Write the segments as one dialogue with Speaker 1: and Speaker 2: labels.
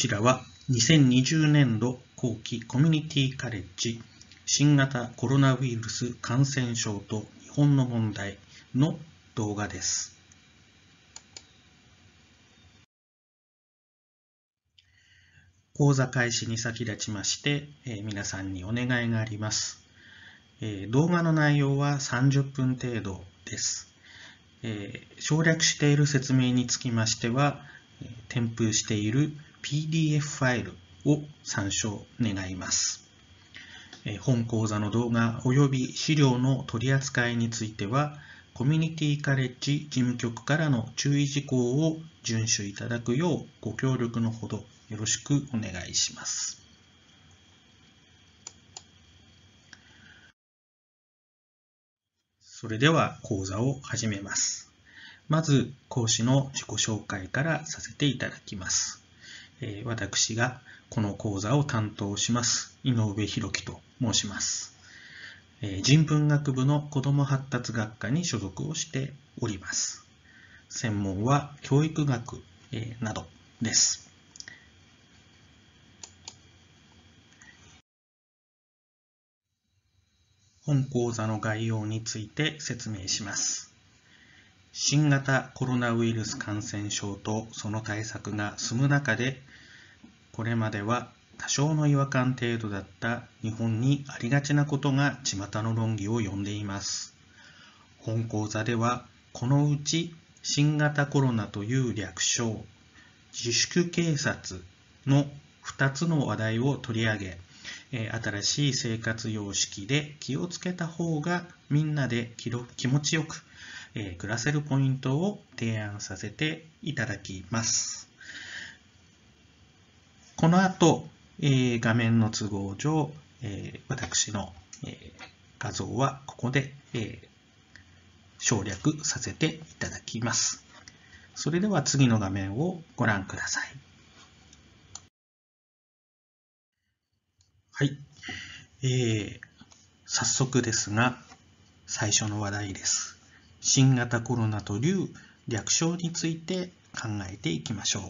Speaker 1: ちらは2020年度後期コミュニティカレッジ新型コロナウイルス感染症と日本の問題の動画です。講座開始に先立ちまして、え皆さんにお願いがあります、え動画の内容は30分程度です、え省略している説明につきましては、え添付している PDF ファイルを参照願います。本講座の動画及び資料の取り扱いについては、コミュニティカレッジ事務局からの注意事項を遵守いただくようご協力のほどよろしくお願いします。それでは講座を始めます。まず講師の自己紹介からさせていただきます。え私がこの講座を担当します、井上弘樹と申します。え人文学部の子ども発達学科に所属をしております。専門は教育学、えなどです。本講座の概要について説明します。新型コロナウイルス感染症とその対策が進む中で、これまでは多少の違和感程度だった日本にありがちなことが巷の論議を呼んでいます。本講座では、このうち新型コロナという略称、自粛警察の2つの話題を取り上げ、新しい生活様式で気をつけた方がみんなで気持ちよくえー、暮らせるポイントを提案させていただきます。この後、えー、画面の都合上、えー、私の、え画像はここで、え省略させていただきます。それでは次の画面をご覧ください。はい。えー、早速ですが、最初の話題です。新型コロナという略称について考えていきましょう。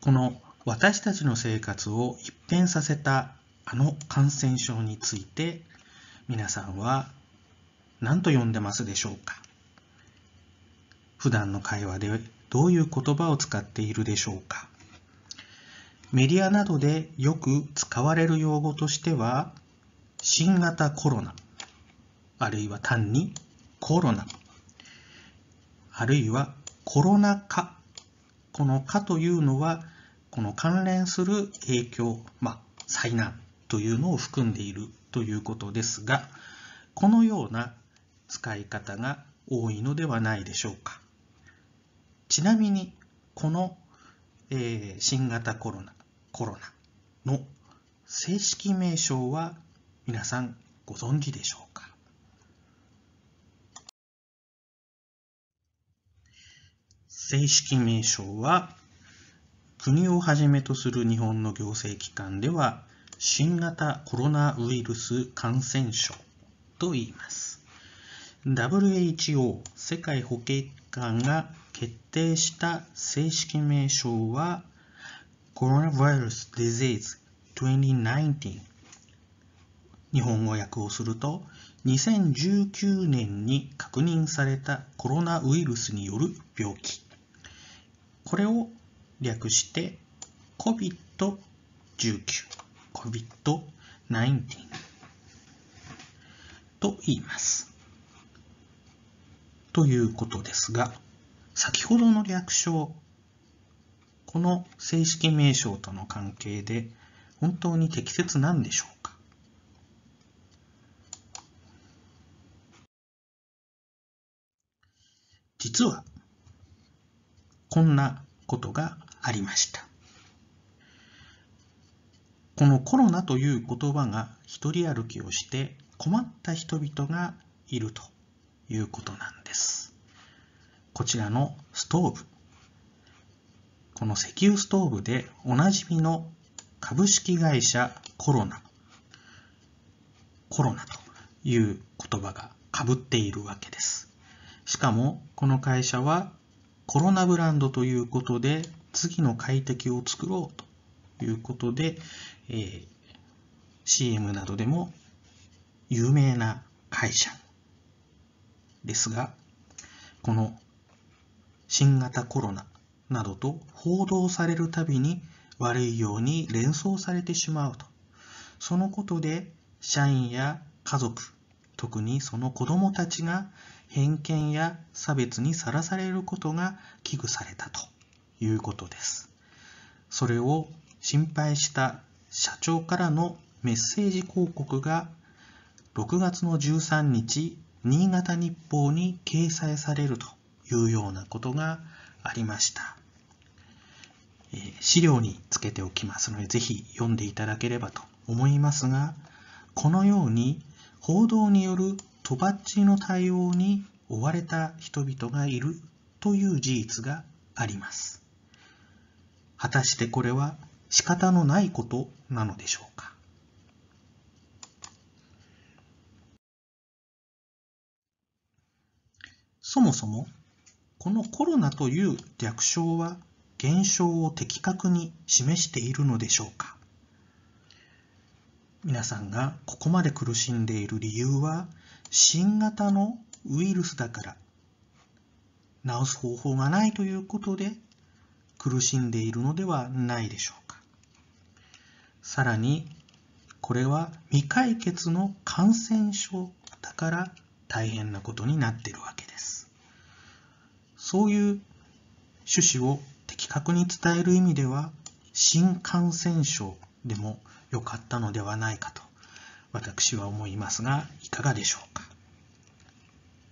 Speaker 1: この私たちの生活を一変させたあの感染症について皆さんは何と呼んでますでしょうか普段の会話でどういう言葉を使っているでしょうかメディアなどでよく使われる用語としては新型コロナあるいは単にコロナ、あるいはコロナ禍。この禍というのは、この関連する影響、まあ、災難というのを含んでいるということですが、このような使い方が多いのではないでしょうか。ちなみに、この、えー、新型コロナ、コロナの正式名称は皆さんご存知でしょうか正式名称は、国をはじめとする日本の行政機関では、新型コロナウイルス感染症と言います。WHO 世界保健機関が決定した正式名称はコロナウイルス i r u s Disease 2019日本語訳をすると2019年に確認されたコロナウイルスによる病気これを略して COVID-19、COVID-19 と言います。ということですが、先ほどの略称、この正式名称との関係で本当に適切なんでしょうか実は、こんなことがありましたこのコロナという言葉が一人歩きをして困った人々がいるということなんですこちらのストーブこの石油ストーブでおなじみの株式会社コロナコロナという言葉がかぶっているわけですしかもこの会社はコロナブランドということで、次の快適を作ろうということで、えー、CM などでも有名な会社ですが、この新型コロナなどと報道されるたびに悪いように連想されてしまうと。そのことで社員や家族、特にその子供たちが偏見や差別にさらされることが危惧されたということです。それを心配した社長からのメッセージ広告が6月の13日新潟日報に掲載されるというようなことがありました。え資料につけておきますので、ぜひ読んでいただければと思いますが、このように報道による処罰の対応に追われた人々がいるという事実があります。果たしてこれは仕方のないことなのでしょうかそもそもこのコロナという略称は現象を的確に示しているのでしょうか皆さんがここまで苦しんでいる理由は新型のウイルスだから治す方法がないということで苦しんでいるのではないでしょうか。さらにこれは未解決の感染症だから大変なことになっているわけです。そういう趣旨を的確に伝える意味では新感染症でも良かったのではないかと私は思いますがいかがでしょうか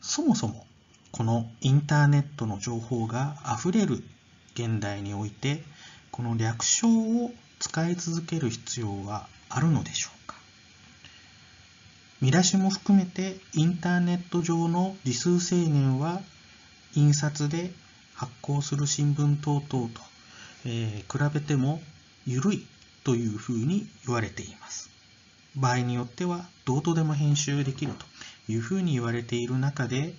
Speaker 1: そもそもこのインターネットの情報があふれる現代においてこの略称を使い続ける必要はあるのでしょうか見出しも含めてインターネット上の字数制限は印刷で発行する新聞等々と、えー、比べても緩いというふうに言われています。場合によってはどうとでも編集できるというふうに言われている中で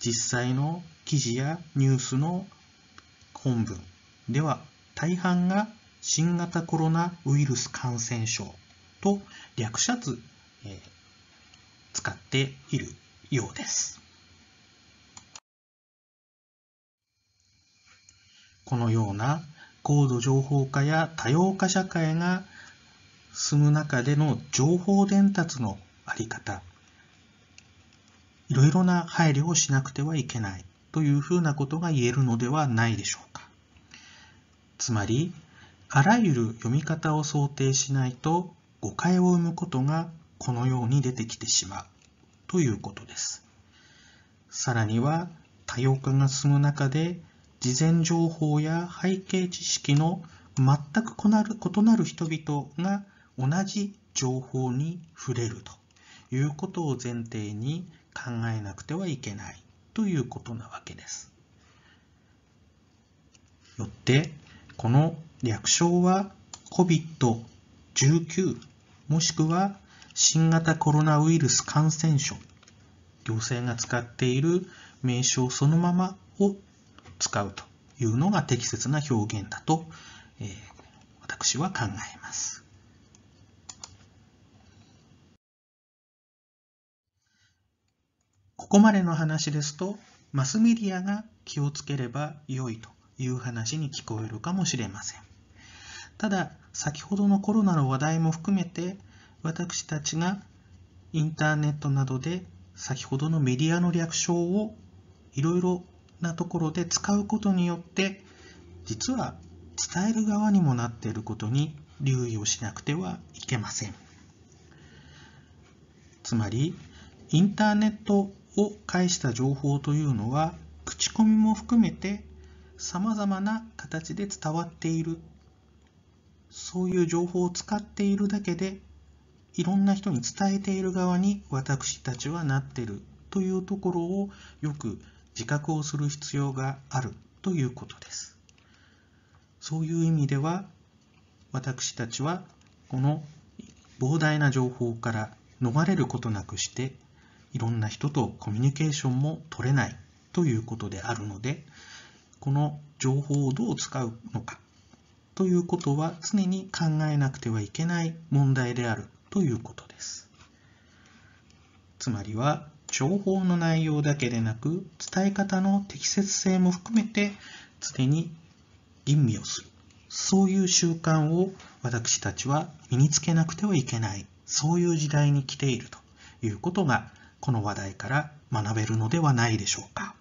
Speaker 1: 実際の記事やニュースの本文では大半が新型コロナウイルス感染症と略しつ、えー、使っているようです。このような高度情報化や多様化社会が進む中での情報伝達のあり方いろいろな配慮をしなくてはいけないというふうなことが言えるのではないでしょうかつまりあらゆる読み方を想定しないと誤解を生むことがこのように出てきてしまうということですさらには多様化が進む中で事前情報や背景知識の全く異なる人々が同じ情報に触れるということを前提に考えなくてはいけないということなわけです。よってこの略称は COVID-19 もしくは新型コロナウイルス感染症行政が使っている名称そのままを使うというのが適切な表現だと、えー、私は考えます。ここまでの話ですと、マスメディアが気をつければ良いという話に聞こえるかもしれません。ただ、先ほどのコロナの話題も含めて、私たちがインターネットなどで先ほどのメディアの略称をいろいろなところで使うことによって、実は伝える側にもなっていることに留意をしなくてはいけません。つまり、インターネットを介した情報というのは口コミも含めてさまざまな形で伝わっているそういう情報を使っているだけでいろんな人に伝えている側に私たちはなってるというところをよく自覚をする必要があるということですそういう意味では私たちはこの膨大な情報から逃れることなくしていろんな人とコミュニケーションも取れないということであるのでこの情報をどう使うのかということは常に考えなくてはいけない問題であるということですつまりは情報の内容だけでなく伝え方の適切性も含めて常に吟味をするそういう習慣を私たちは身につけなくてはいけないそういう時代に来ているということがこの話題から学べるのではないでしょうか。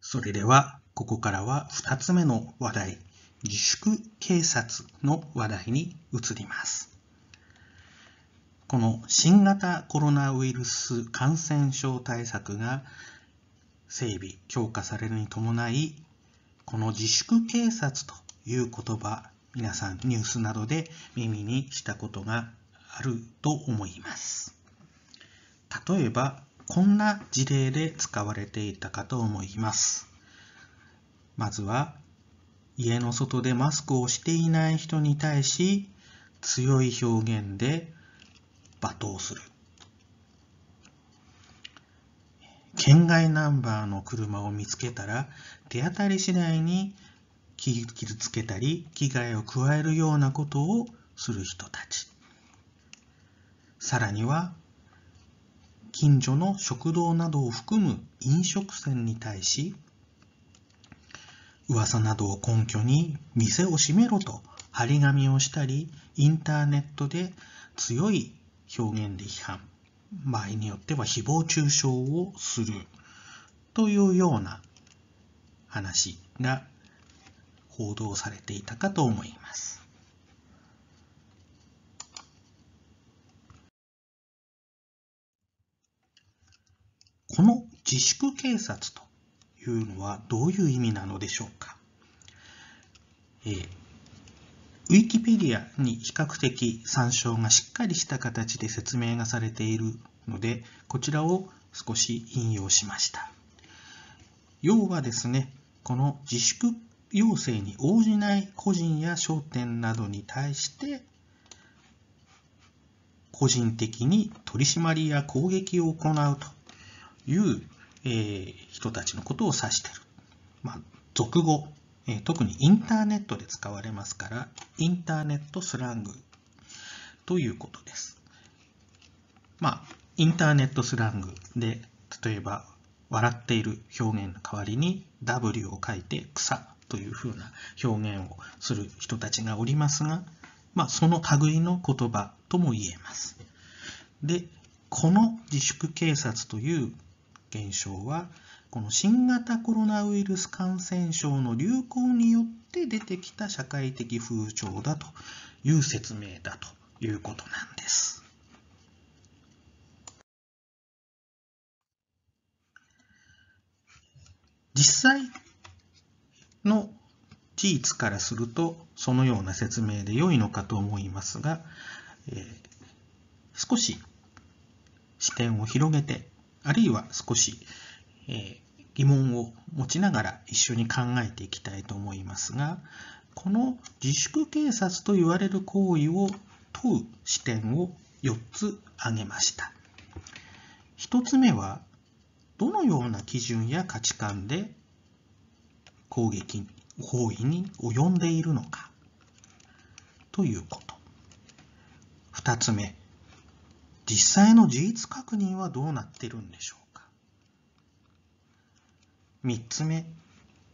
Speaker 1: それでは、ここからは2つ目の話題、自粛警察の話題に移ります。この新型コロナウイルス感染症対策が整備、強化されるに伴い、この自粛警察という言葉、皆さんニュースなどで耳にしたことがあると思います。例えば、こんな事例で使われていたかと思います。まずは、家の外でマスクをしていない人に対し、強い表現で罵倒する。県外ナンバーの車を見つけたら、手当たり次第に傷つけたり、危害を加えるようなことをする人たち。さらには、近所の食堂などを含む飲食店に対し、噂などを根拠に店を閉めろと張り紙をしたり、インターネットで強い表現で批判。場合によっては誹謗中傷をするというような話が報道されていたかと思います。この自粛警察というのはどういう意味なのでしょうか、えーウィキペディアに比較的参照がしっかりした形で説明がされているので、こちらを少し引用しました。要はですね、この自粛要請に応じない個人や商店などに対して、個人的に取り締まりや攻撃を行うという、えー、人たちのことを指している。まあ、俗語え特にインターネットで使われますから、インターネットスラングということです。まあ、インターネットスラングで、例えば、笑っている表現の代わりに W を書いて草というふうな表現をする人たちがおりますが、まあ、その類の言葉とも言えます。で、この自粛警察という現象は、この新型コロナウイルス感染症の流行によって出てきた社会的風潮だという説明だということなんです。実際の事実からするとそのような説明で良いのかと思いますが、えー、少し視点を広げてあるいは少し、えー、疑問を持ちながら一緒に考えていきたいと思いますがこの自粛警察と言われる行為を問う視点を4つ挙げました1つ目はどのような基準や価値観で攻撃行為に及んでいるのかということ2つ目実際の事実確認はどうなっているんでしょう3つ目、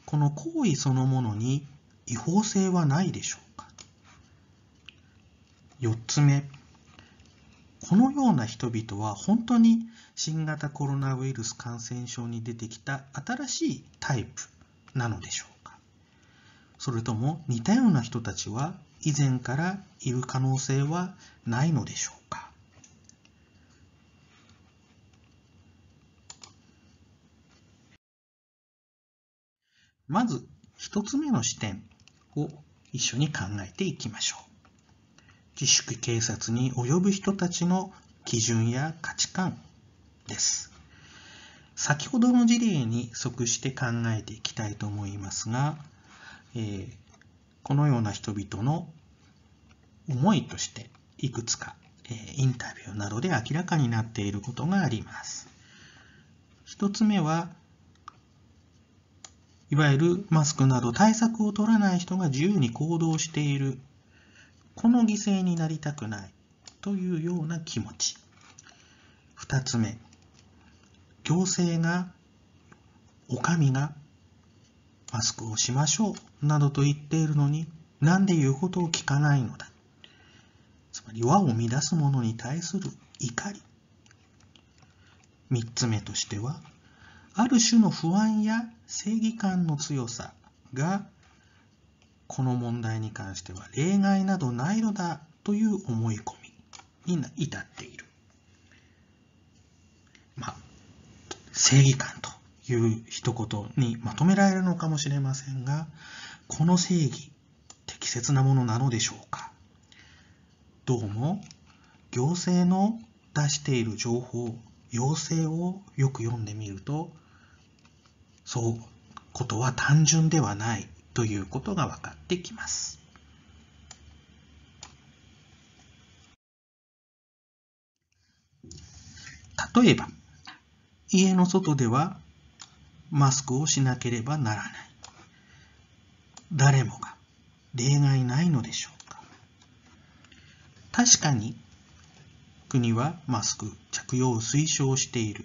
Speaker 1: この行為そのものに違法性はないでしょうか。4つ目、このような人々は本当に新型コロナウイルス感染症に出てきた新しいタイプなのでしょうかそれとも似たような人たちは以前からいる可能性はないのでしょうかまず1つ目の視点を一緒に考えていきましょう。自粛警察に及ぶ人たちの基準や価値観です。先ほどの事例に即して考えていきたいと思いますが、えー、このような人々の思いとしていくつか、えー、インタビューなどで明らかになっていることがあります。1つ目はいわゆるマスクなど対策を取らない人が自由に行動している。この犠牲になりたくないというような気持ち。2つ目、行政が、お上がマスクをしましょうなどと言っているのになんで言うことを聞かないのだ。つまり和を乱す者に対する怒り。3つ目としてはある種の不安や正義感の強さがこの問題に関しては例外などないのだという思い込みに至っている。まあ、正義感という一言にまとめられるのかもしれませんが、この正義、適切なものなのでしょうかどうも、行政の出している情報、要請をよく読んでみると、そうことは単純ではないということが分かってきます。例えば、家の外ではマスクをしなければならない。誰もが例外ないのでしょうか。確かに国はマスク着用を推奨している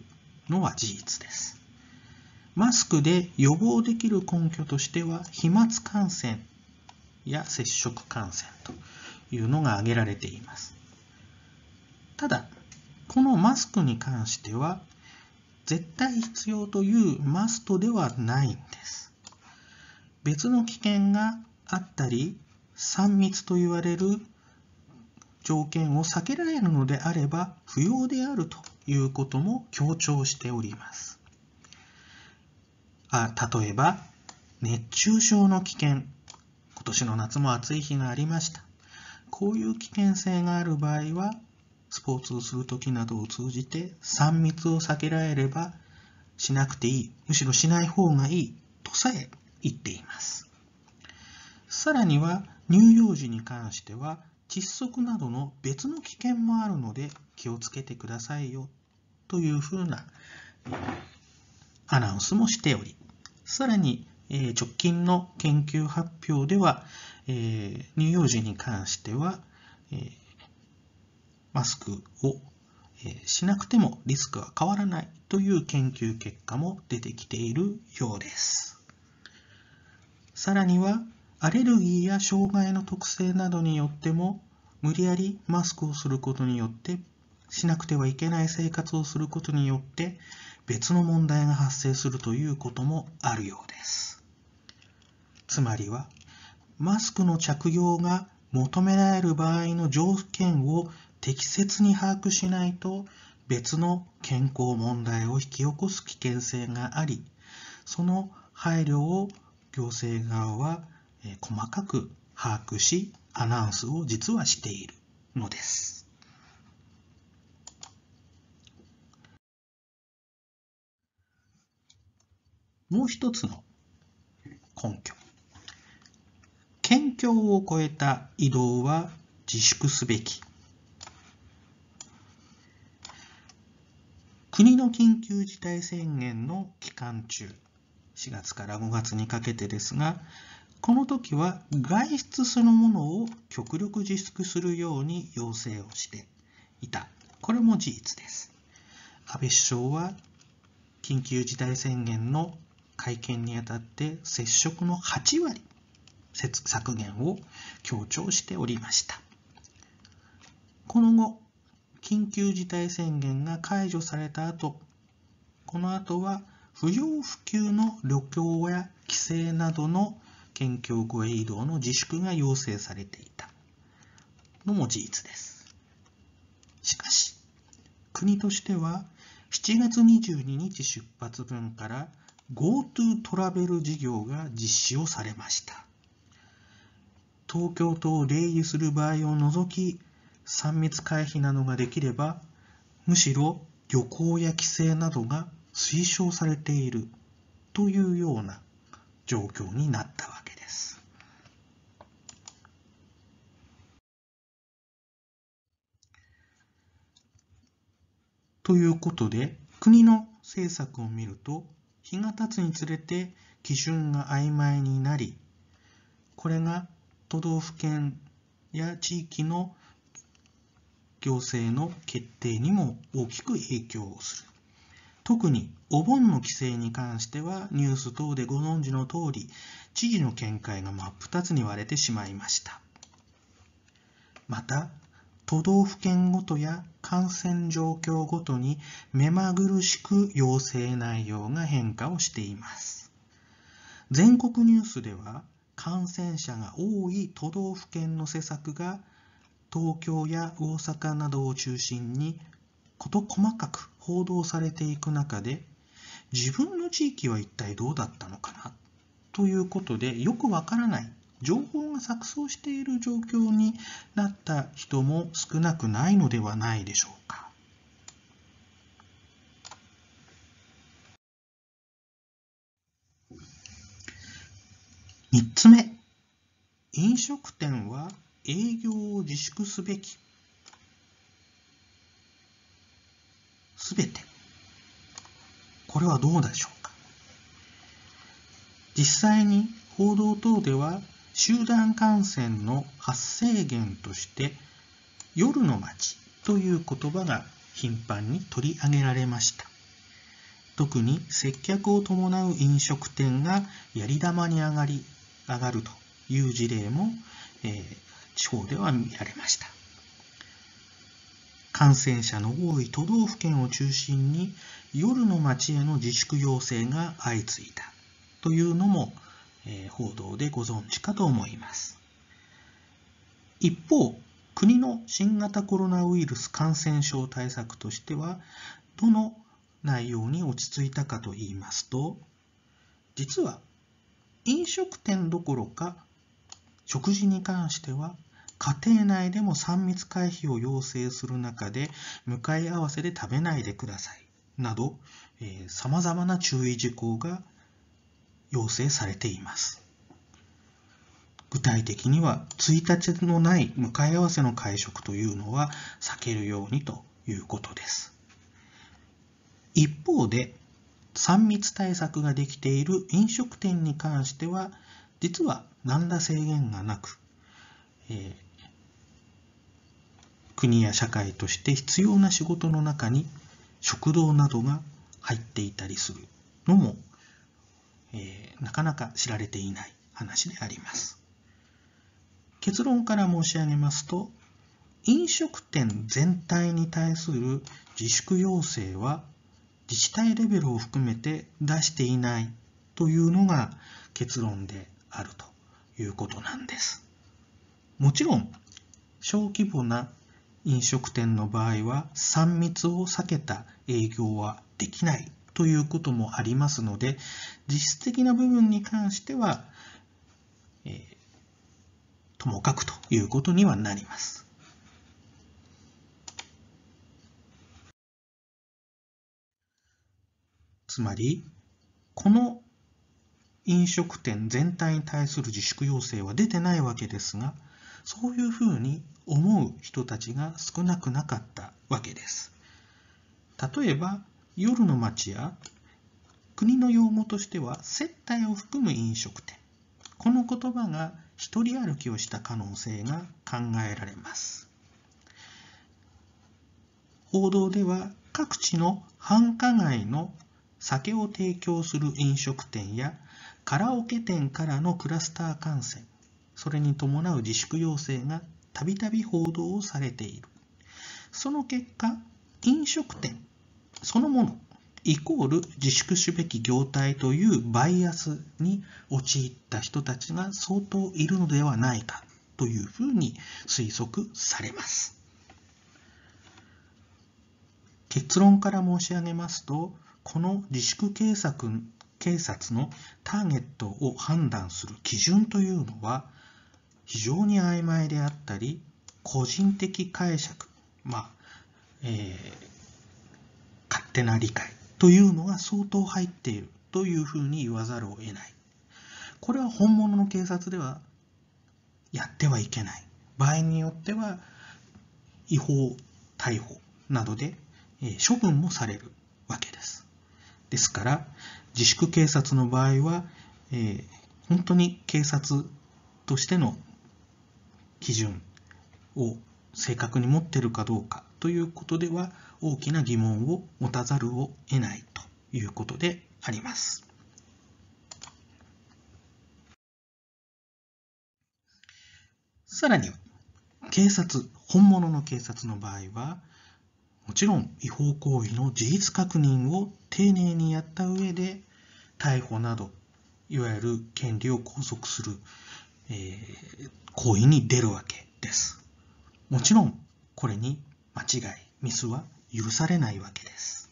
Speaker 1: のは事実です。マスクで予防できる根拠としては、飛沫感染や接触感染というのが挙げられています。ただ、このマスクに関しては、絶対必要というマストではないんです。別の危険があったり、3密と言われる条件を避けられるのであれば不要であるということも強調しております。あ例えば、熱中症の危険。今年の夏も暑い日がありました。こういう危険性がある場合は、スポーツをするときなどを通じて3密を避けられればしなくていい、むしろしない方がいいとさえ言っています。さらには乳幼児に関しては窒息などの別の危険もあるので気をつけてくださいよというふうなアナウンスもしておりさらに、え直近の研究発表では、え乳幼児に関しては、えマスクをしなくてもリスクは変わらないという研究結果も出てきているようです。さらには、アレルギーや障害の特性などによっても、無理やりマスクをすることによって、しなくてはいけない生活をすることによって、別の問題が発生するということもあるようです。つまりは、マスクの着用が求められる場合の条件を適切に把握しないと別の健康問題を引き起こす危険性があり、その配慮を行政側は細かく把握し、アナウンスを実はしているのです。もう一つの根拠。県境を越えた移動は自粛すべき。国の緊急事態宣言の期間中、4月から5月にかけてですが、この時は外出そのものを極力自粛するように要請をしていた。これも事実です。安倍首相は緊急事態宣言の会見にあたって接触の8割削減を強調しておりましたこの後緊急事態宣言が解除された後この後は不要不急の旅行や帰省などの県境越え移動の自粛が要請されていたのも事実ですしかし国としては7月22日出発分から GoTo トラベル事業が実施をされました。東京都を礼儀する場合を除き、3密回避などができれば、むしろ旅行や帰省などが推奨されているというような状況になったわけです。ということで、国の政策を見ると、日が経つにつれて基準が曖昧になりこれが都道府県や地域の行政の決定にも大きく影響をする特にお盆の規制に関してはニュース等でご存知の通り知事の見解が真っ二つに割れてしまいましたまた都道府県ごとや感染状況ごとに目まぐるしく要請内容が変化をしています。全国ニュースでは感染者が多い都道府県の施策が東京や大阪などを中心に事細かく報道されていく中で自分の地域は一体どうだったのかなということでよくわからない情報が錯綜している状況になった人も少なくないのではないでしょうか。3つ目、飲食店は営業を自粛すべき。すべて。これはどうでしょうか実際に報道等では集団感染の発生源として夜の街という言葉が頻繁に取り上げられました特に接客を伴う飲食店がやり玉に上がり上がるという事例も、えー、地方では見られました感染者の多い都道府県を中心に夜の街への自粛要請が相次いだというのもえ報道でご存知かと思います。一方、国の新型コロナウイルス感染症対策としては、どの内容に落ち着いたかと言いますと、実は飲食店どころか食事に関しては家庭内でも3密回避を要請する中で向かい合わせで食べないでくださいなど、えま様々な注意事項が要請されています。具体的には、1日のない向かい合わせの会食というのは避けるようにということです。一方で、3密対策ができている飲食店に関しては、実は何ら制限がなく、えー、国や社会として必要な仕事の中に食堂などが入っていたりするのもえー、なかなか知られていない話であります。結論から申し上げますと、飲食店全体に対する自粛要請は自治体レベルを含めて出していないというのが結論であるということなんです。もちろん小規模な飲食店の場合は3密を避けた営業はできないということもありますので、実質的な部分に関しては、えー、ともかくということにはなります。つまり、この飲食店全体に対する自粛要請は出てないわけですが、そういうふうに思う人たちが少なくなかったわけです。例えば、夜の街や国の用語としては接待を含む飲食店この言葉が一人歩きをした可能性が考えられます報道では各地の繁華街の酒を提供する飲食店やカラオケ店からのクラスター感染それに伴う自粛要請がたびたび報道をされているその結果飲食店そのものイコール自粛すべき業態というバイアスに陥った人たちが相当いるのではないかというふうに推測されます。結論から申し上げますと、この自粛警察警察のターゲットを判断する基準というのは非常に曖昧であったり、個人的解釈、まあ、えー手な理解というのが相当入っているというふうに言わざるを得ない。これは本物の警察ではやってはいけない。場合によっては違法逮捕などで処分もされるわけです。ですから自粛警察の場合は、えー、本当に警察としての基準を正確に持っているかどうかということでは大きな疑問を持たざるを得ないということであります。さらに警察、本物の警察の場合は、もちろん違法行為の事実確認を丁寧にやった上で、逮捕など、いわゆる権利を拘束する、えー、行為に出るわけです。もちろん、これに間違い、ミスは許されないわけです。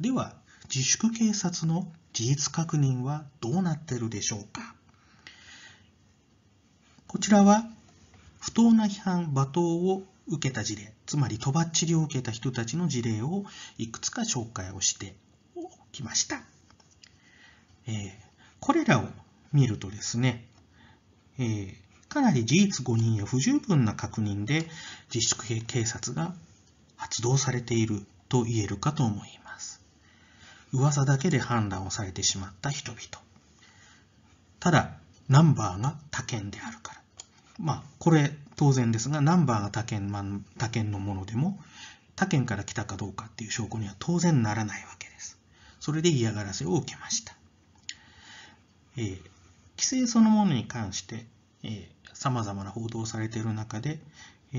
Speaker 1: では、自粛警察の事実確認はどうなってるでしょうかこちらは、不当な批判、罵倒を受けた事例、つまりとばっちりを受けた人たちの事例をいくつか紹介をしておきました。えー、これらを見るとですね、えー、かなり事実誤認や不十分な確認で自粛警察が発動されていると言えるかと思います噂だけで判断をされてしまった人々ただナンバーが他県であるからまあこれ当然ですがナンバーが他県他県のものでも他県から来たかどうかっていう証拠には当然ならないわけですそれで嫌がらせを受けました、えー、規制そのものに関して、えー、様々な報道されている中で、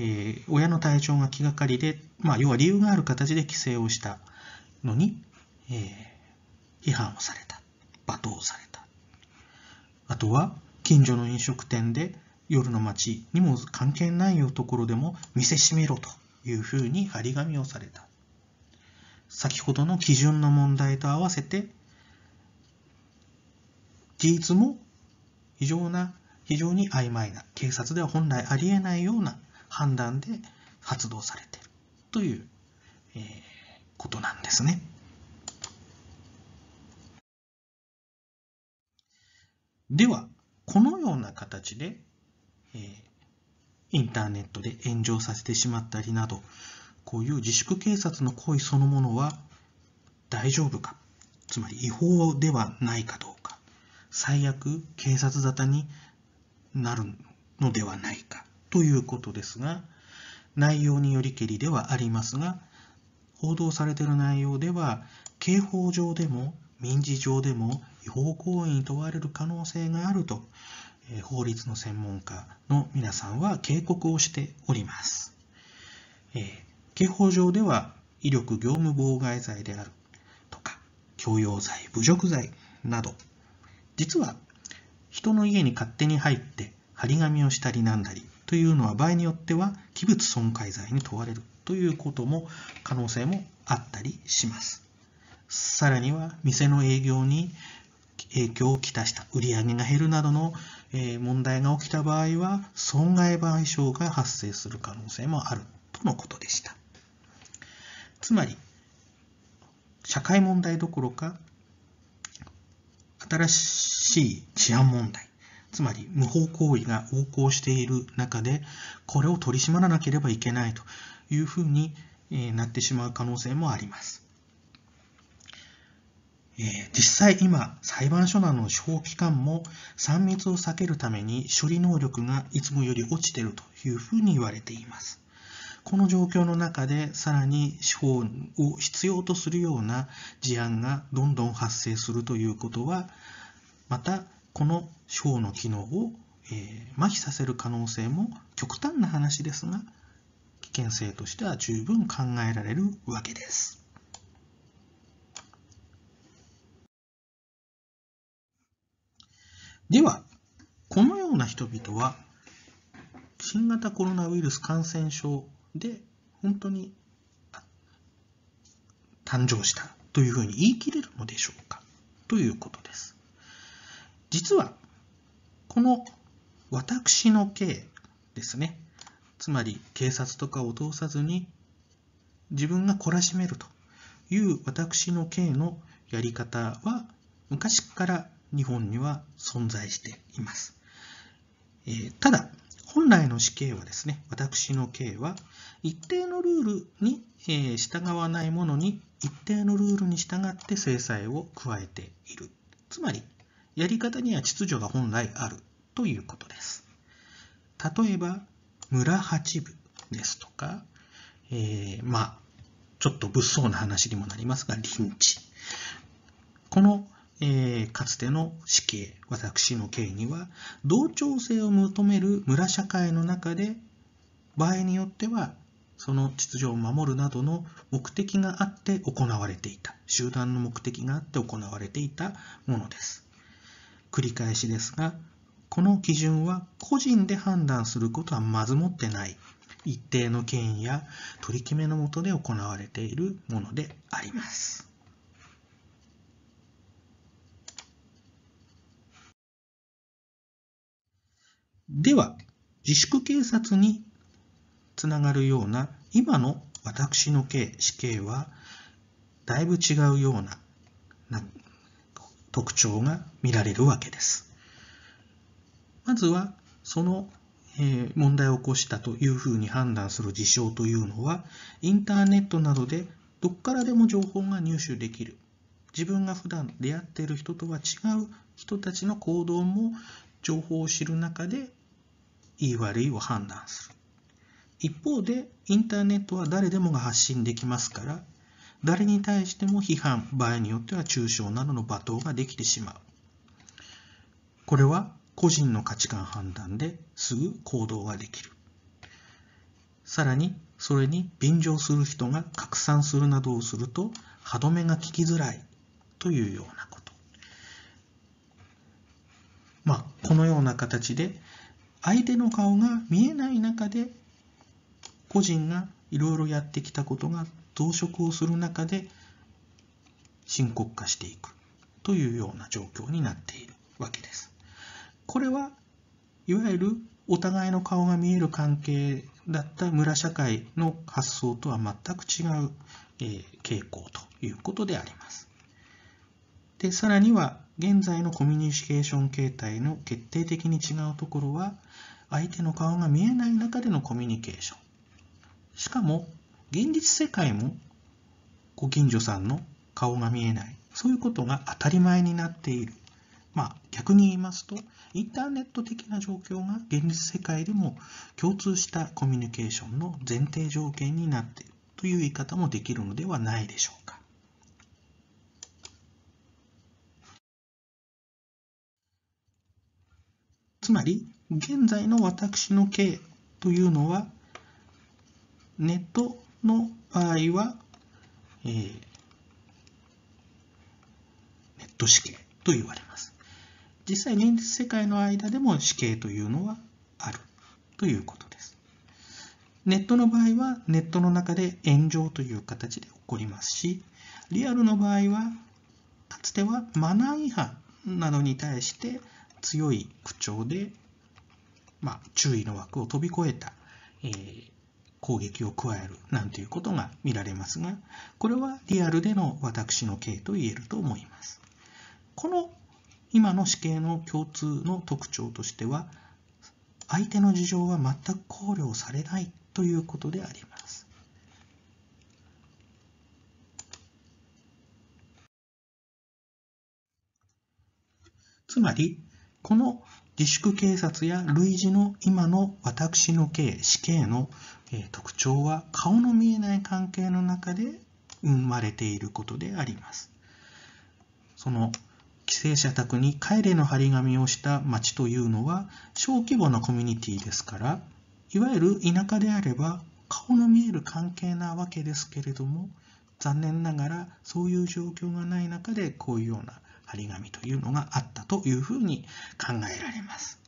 Speaker 1: えー、親の体調が気がかりで、まあ、要は理由がある形で規制をしたのに、えー、批判をされた罵倒されたあとは近所の飲食店で夜の街にも関係ないよところでも見せしめろというふうに張り紙をされた先ほどの基準の問題と合わせて事実も非常な非常に曖昧な警察では本来ありえないような判断で発動されているという、えー、ことなんですね。では、このような形で、えー、インターネットで炎上させてしまったりなど、こういう自粛警察の行為そのものは大丈夫か、つまり違法ではないかどうか、最悪警察沙汰になるのではないか、ということですが、内容によりけりではありますが、報道されている内容では、刑法上でも民事上でも違法行為に問われる可能性があると、法律の専門家の皆さんは警告をしております。刑法上では、威力業務妨害罪であるとか、強要罪、侮辱罪など、実は人の家に勝手に入って張り紙をしたりなんだり、というのは場合によっては器物損壊罪に問われるということも可能性もあったりします。さらには店の営業に影響をきたした売上が減るなどの問題が起きた場合は損害賠償が発生する可能性もあるとのことでした。つまり社会問題どころか新しい治安問題つまり無法行為が横行している中で、これを取り締まらなければいけないというふうになってしまう可能性もあります。実際今、裁判所などの司法機関も3密を避けるために処理能力がいつもより落ちているというふうに言われています。この状況の中でさらに司法を必要とするような事案がどんどん発生するということはまたこの小の機能を、えー、麻痺させる可能性も極端な話ですが危険性としては十分考えられるわけです。ではこのような人々は新型コロナウイルス感染症で本当に誕生したというふうに言い切れるのでしょうかということです。実は、この私の刑ですね。つまり、警察とかを通さずに、自分が懲らしめるという私の刑のやり方は、昔から日本には存在しています。えー、ただ、本来の死刑はですね、私の刑は、一定のルールに、えー、従わないものに、一定のルールに従って制裁を加えている。つまり、やり方には秩序が本来あるということです。例えば、村八部ですとか、えー、まあ、ちょっと物騒な話にもなりますが、リンチ。この、えー、かつての死刑、私の刑には、同調性を求める村社会の中で、場合によっては、その秩序を守るなどの目的があって行われていた、集団の目的があって行われていたものです。繰り返しですが、この基準は個人で判断することはまずもってない、一定の権威や取り決めのもとで行われているものであります。では、自粛警察につながるような今の私の刑、死刑はだいぶ違うような特徴が見られるわけです。まずはその問題を起こしたというふうに判断する事象というのはインターネットなどでどっからでも情報が入手できる自分が普段出会っている人とは違う人たちの行動も情報を知る中でいい悪いを判断する一方でインターネットは誰でもが発信できますから誰に対しても批判、場合によっては中傷などの罵倒ができてしまう。これは個人の価値観判断ですぐ行動ができる。さらに、それに便乗する人が拡散するなどをすると、歯止めが効きづらいというようなこと。まあ、このような形で、相手の顔が見えない中で、個人がいろいろやってきたことが増殖をする中で深刻化していくというような状況になっているわけです。これはいわゆるお互いの顔が見える関係だった村社会の発想とは全く違う、え傾向ということであります。でさらには現在のコミュニケーション形態の決定的に違うところは相手の顔が見えない中でのコミュニケーションしかも現実世界もご近所さんの顔が見えないそういうことが当たり前になっているまあ逆に言いますとインターネット的な状況が現実世界でも共通したコミュニケーションの前提条件になっているという言い方もできるのではないでしょうかつまり現在の私の営。というのはネットの場合は、えー、ネット死刑と言われます。実際現実世界の間でも死刑というのはあるということです。ネットの場合はネットの中で炎上という形で起こりますし、リアルの場合はかつてはマナー違反などに対して強い口調で、まあ、注意の枠を飛び越えた、えー、攻撃を加えるなんていうことが見られますが、これはリアルでの私の刑と言えると思います。この今の死刑の共通の特徴としては、相手の事情は全く考慮されないということであります。つまり、この自粛警察や類似の今の私の刑、死刑のえ特徴は顔の見えない関係の中で生まれていることであります。その帰省者宅に帰れの張り紙をした町というのは小規模なコミュニティですからいわゆる田舎であれば顔の見える関係なわけですけれども残念ながらそういう状況がない中でこういうような張り紙というのがあったというふうに考えられます。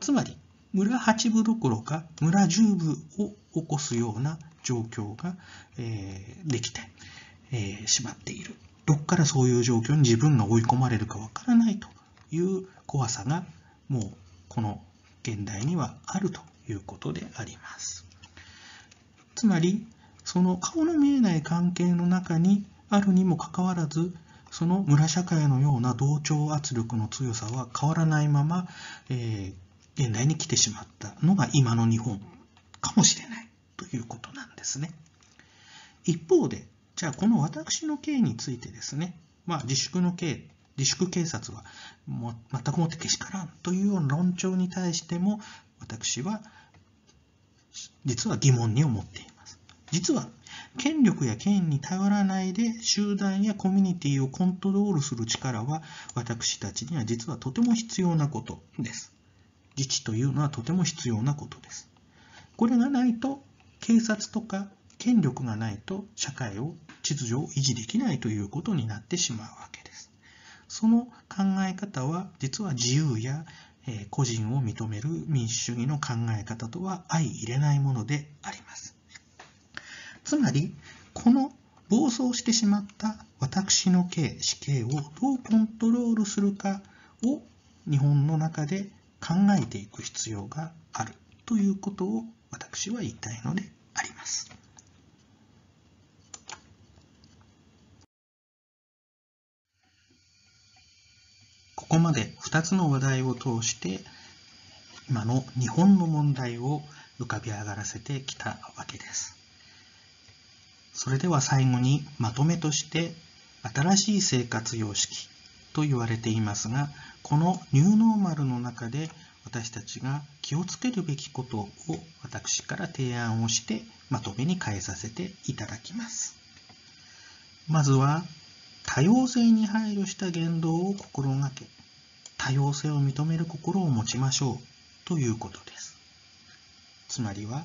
Speaker 1: つまり村8部どころか村10部を起こすような状況が、えー、できて、えー、しまっている。どっからそういう状況に自分が追い込まれるかわからないという怖さがもうこの現代にはあるということであります。つまりその顔の見えない関係の中にあるにもかかわらずその村社会のような同調圧力の強さは変わらないまま、えー、現代に来てしまったのが今の日本かもしれない。ということなんですね。一方で、じゃあこの私の刑についてですね、まあ、自粛の刑、自粛警察はも全くもってけしからんというような論調に対しても、私は実は疑問に思っています。実は権力や権威に頼らないで集団やコミュニティをコントロールする力は私たちには実はとても必要なことです。自治というのはとても必要なことです。これがないと警察とか権力がないと社会を秩序を維持できないということになってしまうわけです。その考え方は実は自由や個人を認める民主主義の考え方とは相入れないものであります。つまり、この暴走してしまった私の刑、死刑をどうコントロールするかを日本の中で考えていく必要があるということを私は言いたいのであります。ここまで2つの話題を通して今の日本の問題を浮かび上がらせてきたわけです。それでは最後にまとめとして新しい生活様式と言われていますがこのニューノーマルの中で私たちが気をつけるべきことを私から提案をしてまとめに変えさせていただきます。まずは多様性に配慮した言動を心がけ多様性を認める心を持ちましょうということです。つまりは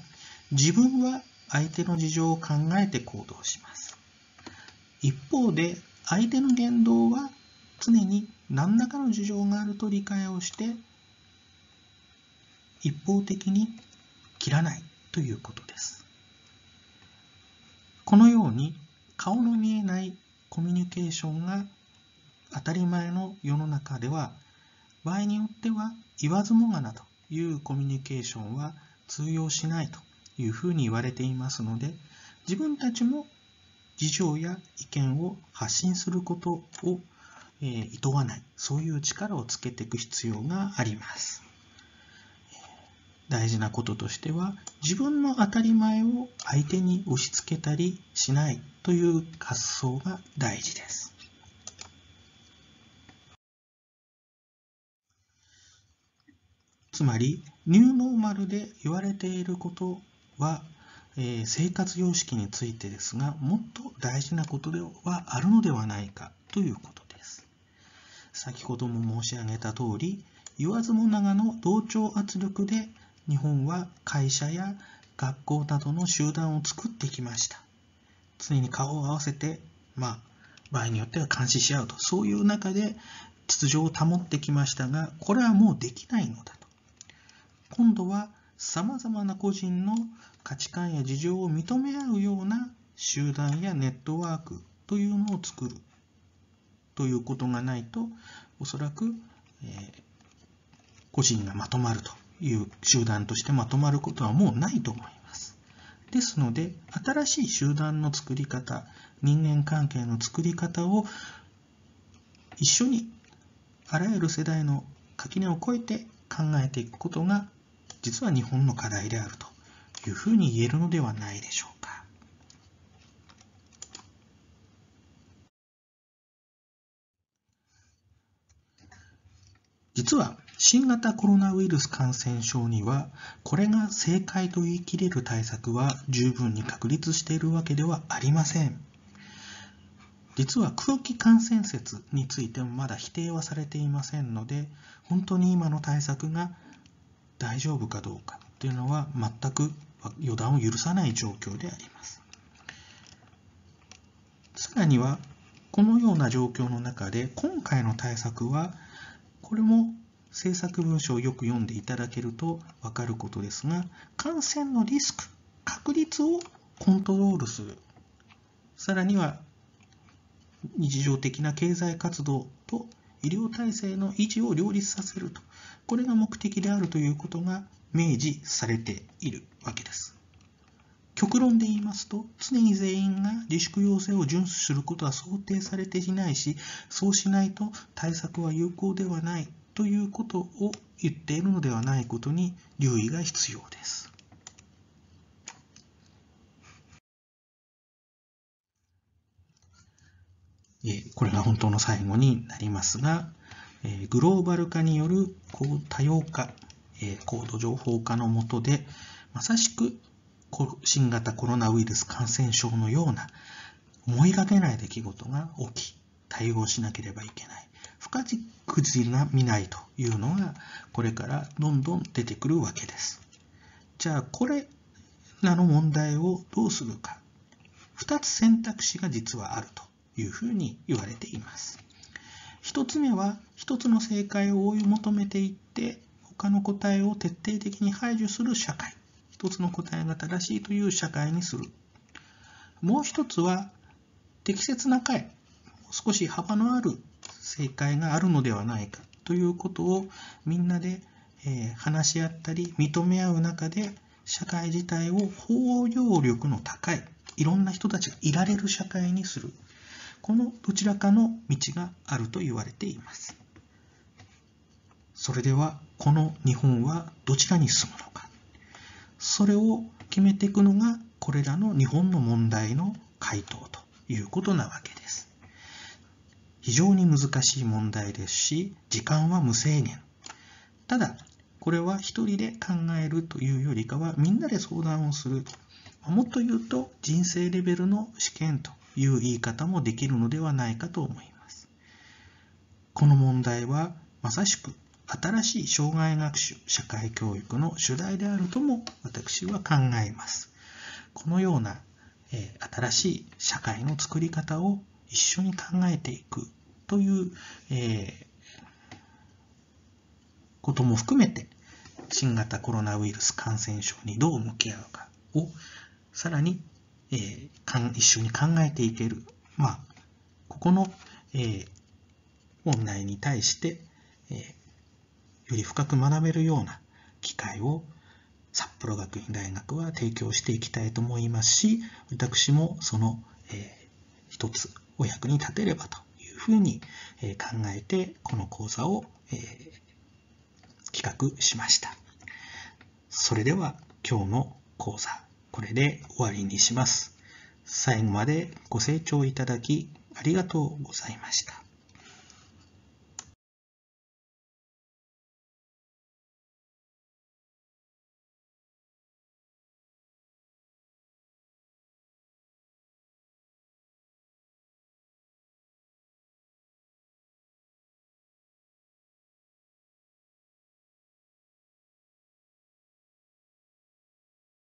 Speaker 1: 自分は相手の事情を考えて行動します。一方で相手の言動は常に何らかの事情があると理解をして一方的に切らないということです。このように顔の見えないコミュニケーションが当たり前の世の中では場合によっては言わずもがなというコミュニケーションは通用しないというふうに言われていますので自分たちも事情や意見を発信することをえー、厭わないそういう力をつけていく必要があります。大事なこととしては自分の当たり前を相手に押し付けたりしないという発想が大事です。つまりニューノーマルで言われていることは、え生活様式についてですがもっと大事なことではあるのではないかということです。先ほども申し上げた通り言わずもながの同調圧力で日本は会社や学校などの集団を作ってきました。常に顔を合わせて、まあ、場合によっては監視し合うと、そういう中で秩序を保ってきましたが、これはもうできないのだと。今度は様々な個人の価値観や事情を認め合うような集団やネットワークというのを作るということがないと、おそらく、えー、個人がまとまるという集団としてまとまることはもうないと思います。ですので、新しい集団の作り方、人間関係の作り方を一緒にあらゆる世代の垣根を越えて考えていくことが実は日本の課題であるというふうに言えるのではないでしょうか。実は新型コロナウイルス感染症には、これが正解と言い切れる対策は十分に確立しているわけではありません。実は空気感染説についてもまだ否定はされていませんので、本当に今の対策が大丈夫かどうかというのは全く予断を許さない状況であります。さらには、このような状況の中で今回の対策はこれも政策文書をよく読んでいただけると分かることですが、感染のリスク、確率をコントロールする。さらには、日常的な経済活動と医療体制の維持を両立させると。これが目的であるということが明示されているわけです。極論で言いますと、常に全員が自粛要請を遵守することは想定されていないし、そうしないと対策は有効ではないということを言っているのではないことに留意が必要です。これが本当の最後になりますが、グローバル化による多様化、高度情報化の下で、まさしく新型コロナウイルス感染症のような思いがけない出来事が起き、対応しなければいけない。不くじな未来というのがこれからどんどん出てくるわけです。じゃあこれらの問題をどうするか。2つ選択肢が実はあるというふうに言われています。1つ目は1つの正解を追い求めていって他の答えを徹底的に排除する社会。1つの答えが正しいという社会にする。もう1つは適切な解。少し幅のある正解があるのではないかということをみんなで、え話し合ったり認め合う中で社会自体を包容力の高いいろんな人たちがいられる社会にするこのどちらかの道があると言われていますそれではこの日本はどちらに進むのかそれを決めていくのがこれらの日本の問題の回答ということなわけです非常に難しい問題ですし、時間は無制限。ただ、これは一人で考えるというよりかは、みんなで相談をする。もっと言うと、人生レベルの試験という言い方もできるのではないかと思います。この問題は、まさしく新しい障害学習社会教育の主題であるとも私は考えます。このような、え新しい社会の作り方を一緒に考えていくという、えー、ことも含めて、新型コロナウイルス感染症にどう向き合うかを、さらに、えー、一緒に考えていける。まあ、ここの、えー、問題に対して、えー、より深く学べるような機会を札幌学院大学は提供していきたいと思いますし、私もその、えー、一つお役に立てればというふうに考えて、この講座を企画しました。それでは今日の講座、これで終わりにします。最後までご清聴いただきありがとうございました。